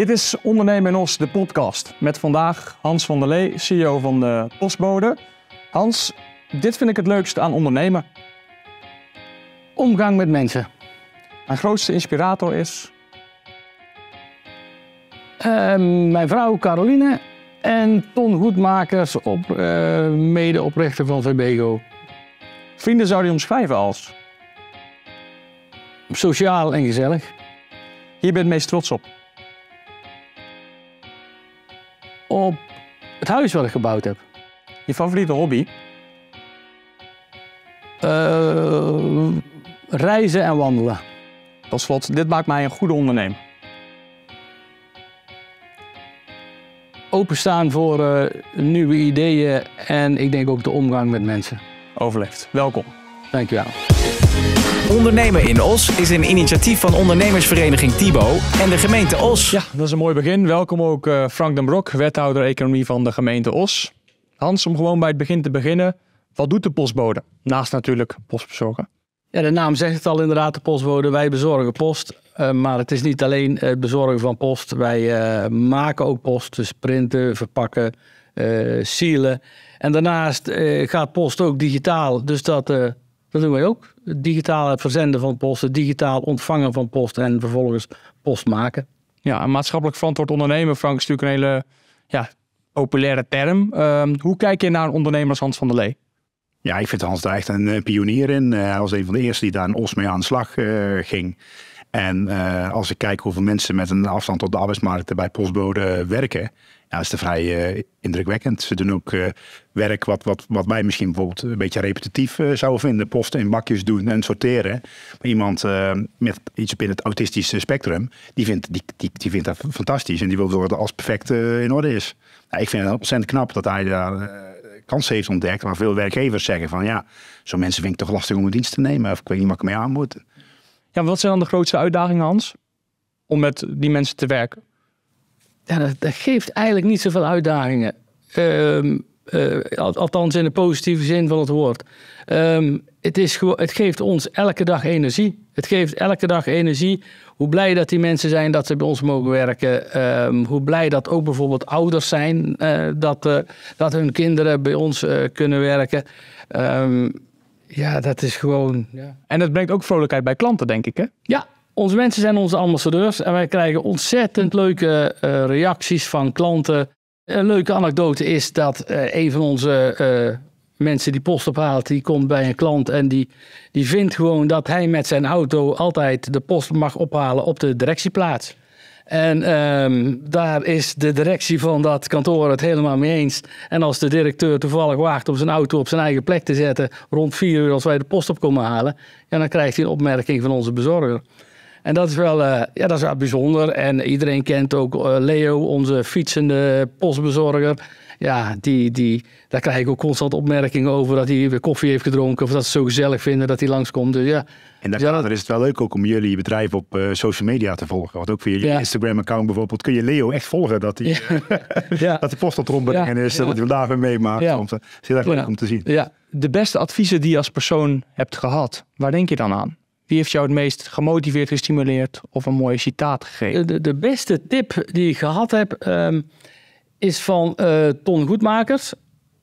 Dit is Ondernemen in Os, de podcast. Met vandaag Hans van der Lee, CEO van de Postbode. Hans, dit vind ik het leukste aan ondernemen. Omgang met mensen. Mijn grootste inspirator is? Ehm, mijn vrouw Caroline en Ton Goedmakers, op, uh, medeoprichter van VBGO. Vrienden zou je omschrijven als? Sociaal en gezellig. Hier ben je het meest trots op? huis wat ik gebouwd heb. Je favoriete hobby? Eh, reizen en wandelen. Tot slot, dit maakt mij een goede ondernemer. Openstaan voor eh, nieuwe ideeën en ik denk ook de omgang met mensen. Overleefd. Welkom. Dankjewel. Ondernemen in Os is een initiatief van ondernemersvereniging Tibo en de gemeente Os. Ja, dat is een mooi begin. Welkom ook eh, Frank den Brok, wethouder economie van de gemeente Os. Hans, om gewoon bij het begin te beginnen. Wat doet de postbode? Naast natuurlijk postbezorgen. Ja, de naam zegt het al inderdaad, de postbode. Wij bezorgen post. Eh, maar het is niet alleen het bezorgen van post. Wij eh, maken ook post, dus printen, verpakken, uh, sealen. En daarnaast gaat post ook digitaal. Dus dat dat doen wij ook. digitaal verzenden van post, digitaal ontvangen van post en vervolgens post maken. Ja, maatschappelijk verantwoord ondernemen, Frank, is natuurlijk een hele ja, populaire term. Ehm, hoe kijk je naar een ondernemer Hans van der Lee? Ja, ik vind Hans daar echt een eh, pionier in. Eh, hij was een van de eerste die daar in Os mee aan de slag eh, ging. En eh, als ik kijk hoeveel mensen met een afstand tot de arbeidsmarkt bij Postbode werken, is dat vrij eh, indrukwekkend. Ze doen ook uh, werk wat, wat, wat wij misschien bijvoorbeeld een beetje repetitief zouden vinden. Posten in bakjes doen en sorteren. Maar iemand met iets binnen het autistische spectrum, die vindt, die, die, die vindt dat fantastisch. En die wil dat alles als perfect in orde is. Nou, ik vind het ontzettend knap dat hij daar kans heeft ontdekt. Waar veel werkgevers zeggen van ja, zo'n mensen vind ik toch lastig om een dienst te nemen. Of ik weet niet wat ik mee aan moet. Ja, wat zijn dan de grootste uitdagingen, Hans? Om met die mensen te werken? Ja, dat, geeft eigenlijk niet zoveel uitdagingen. Ehm, eh, althans in de positieve zin van het woord. Ehm, het, is het geeft ons elke dag energie. Het geeft elke dag energie. Hoe blij dat die mensen zijn dat ze bij ons mogen werken. Ehm, hoe blij dat ook bijvoorbeeld ouders zijn eh, dat, eh, dat hun kinderen bij ons kunnen werken. Um, ja, dat is gewoon. Ja. En dat brengt ook vrolijkheid bij klanten, denk ik, hè? Ja. Onze mensen zijn onze ambassadeurs en wij krijgen ontzettend leuke eh, reacties van klanten. Een leuke anekdote is dat eh, een van onze eh, mensen die post ophaalt, die komt bij een klant en die, die vindt gewoon dat hij met zijn auto altijd de post mag ophalen op de directieplaats. En ehm, daar is de directie van dat kantoor het helemaal mee eens. En als de directeur toevallig wacht om zijn auto op zijn eigen plek te zetten rond 4 uur als wij de post op komen halen, ja, dan krijgt hij een opmerking van onze bezorger. En dat is wel, eh, ja, dat is wel bijzonder. En iedereen kent ook eh, Leo, onze fietsende postbezorger ja, die, die, daar krijg ik ook constant opmerkingen over dat hij weer koffie heeft gedronken of dat ze zo gezellig vinden dat hij langskomt. Dus ja, en daar, dat... is het wel leuk ook om jullie bedrijf op eh, social media te volgen. Want ook via je Instagram-account bijvoorbeeld kun je Leo echt volgen dat hij ja. Eh, dat de post tot rondbrengen is, dat hij daar weer meemaakt. Ja. dat eh, is heel erg leuk om te zien. Ja. De beste adviezen die je als persoon hebt gehad, waar denk je dan aan? Wie heeft jou het meest gemotiveerd, gestimuleerd of een mooie citaat gegeven? De, de beste tip die ik gehad heb, ehm, is van eh, Ton Goedmakers.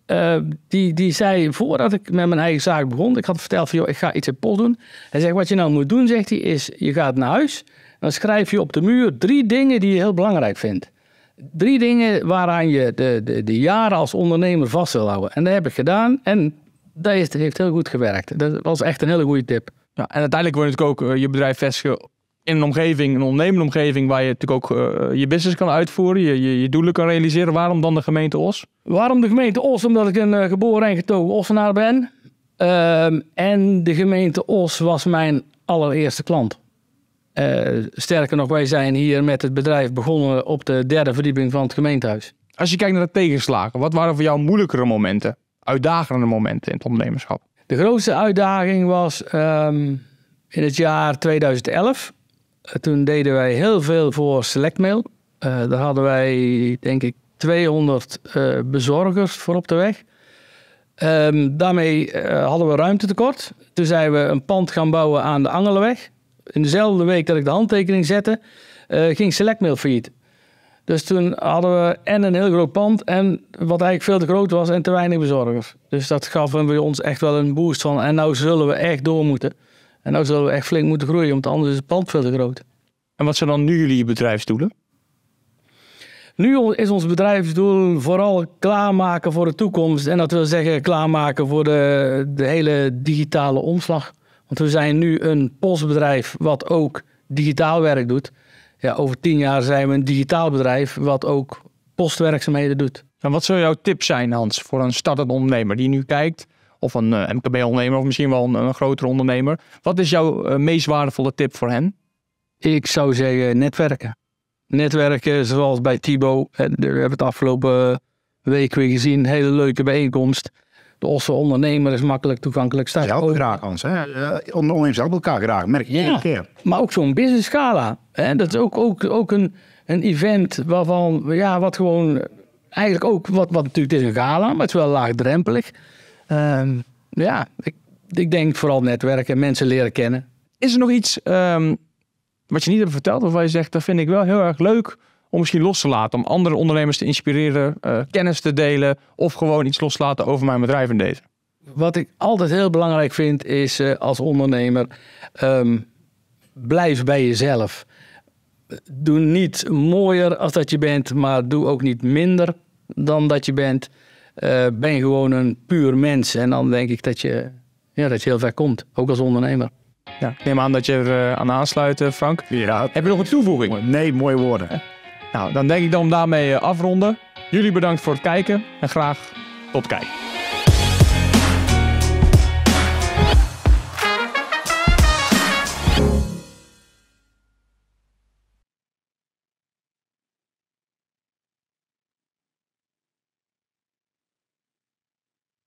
Eh, die, die zei voordat ik met mijn eigen zaak begon, ik had verteld van joh, ik ga iets in post doen. Hij zegt wat je nou moet doen, zegt hij, is je gaat naar huis. Dan schrijf je op de muur drie dingen die je heel belangrijk vindt. Drie dingen waaraan je de, de, de jaren als ondernemer vast wil houden. En dat heb ik gedaan en dat heeft heel goed gewerkt. Dat was echt een hele goede tip. Ja, en uiteindelijk wordt het ook eh, je bedrijf vestigen in een omgeving, een ondernemende omgeving, waar je natuurlijk ook eh, je business kan uitvoeren, je, je, je, doelen kan realiseren. Waarom dan de gemeente Os? Waarom de gemeente Os? Omdat ik een eh, geboren en getogen Ossenaar ben. Ehm, en de gemeente Os was mijn allereerste klant. Eh, sterker nog, wij zijn hier met het bedrijf begonnen op de derde verdieping van het gemeentehuis. Als je kijkt naar de tegenslagen, wat waren voor jou moeilijkere momenten, uitdagende momenten in het ondernemerschap? De grootste uitdaging was ehm, in het jaar 2011 toen deden wij heel veel voor Selectmail. Eh, daar hadden wij, denk ik, 200 eh, bezorgers voor op de weg. Ehm, daarmee eh, hadden we ruimtetekort. Toen zijn we een pand gaan bouwen aan de Angelenweg. In dezelfde week dat ik de handtekening zette, ging Selectmail failliet. Dus toen hadden we en een heel groot pand en wat eigenlijk veel te groot was en te weinig bezorgers. Dus dat gaf bij ons echt wel een boost van en nou zullen we echt door moeten. En nou zullen we echt flink moeten groeien, want anders is het pand veel te groot. En wat zijn dan nu jullie bedrijfsdoelen? Nu is ons bedrijfsdoel vooral klaarmaken voor de toekomst. En dat wil zeggen klaarmaken voor de, de hele digitale omslag. Want we zijn nu een postbedrijf wat ook digitaal werk doet. Ja, over tien jaar zijn we een digitaal bedrijf wat ook postwerkzaamheden doet. En wat zou jouw tip zijn, Hans, voor een startende ondernemer die nu kijkt of een eh, MKB-ondernemer of misschien wel een, een grotere ondernemer. Wat is jouw eh, meest waardevolle tip voor hen? Ik zou zeggen netwerken. Netwerken zoals bij Tibo. We hebben het afgelopen eh, week weer gezien. Hele leuke bijeenkomst. De Osse ondernemer is makkelijk toegankelijk. Ze ook graag Hè? Ondernemers helpen elkaar graag, merk je ja, keer. Maar ook zo'n business gala. Hè? Dat is ook, ook, ook een, een event waarvan, ja, wat gewoon eigenlijk ook, wat, wat natuurlijk is een gala, maar het is wel laagdrempelig. Ehm, ja, ik, ik, denk vooral netwerken, mensen leren kennen. Is er nog iets ehm, wat je niet hebt verteld of waar je zegt, dat vind ik wel heel erg leuk om misschien los te laten, om andere ondernemers te inspireren, eh, kennis te delen of gewoon iets los te laten over mijn bedrijf in deze? Wat ik altijd heel belangrijk vind is eh, als ondernemer, ehm, blijf bij jezelf. Doe niet mooier als dat je bent, maar doe ook niet minder dan dat je bent. Eh, ben je gewoon een puur mens. En dan denk ik dat je, ja, dat heel ver komt, ook als ondernemer. Ja, ik neem aan dat je er eh, aan aansluit, Frank. Ja. Heb je nog een toevoeging? Oh, nee, mooie woorden. Nou, dan denk ik dan om daarmee eh, afronden. Jullie bedankt voor het kijken en graag tot kijk.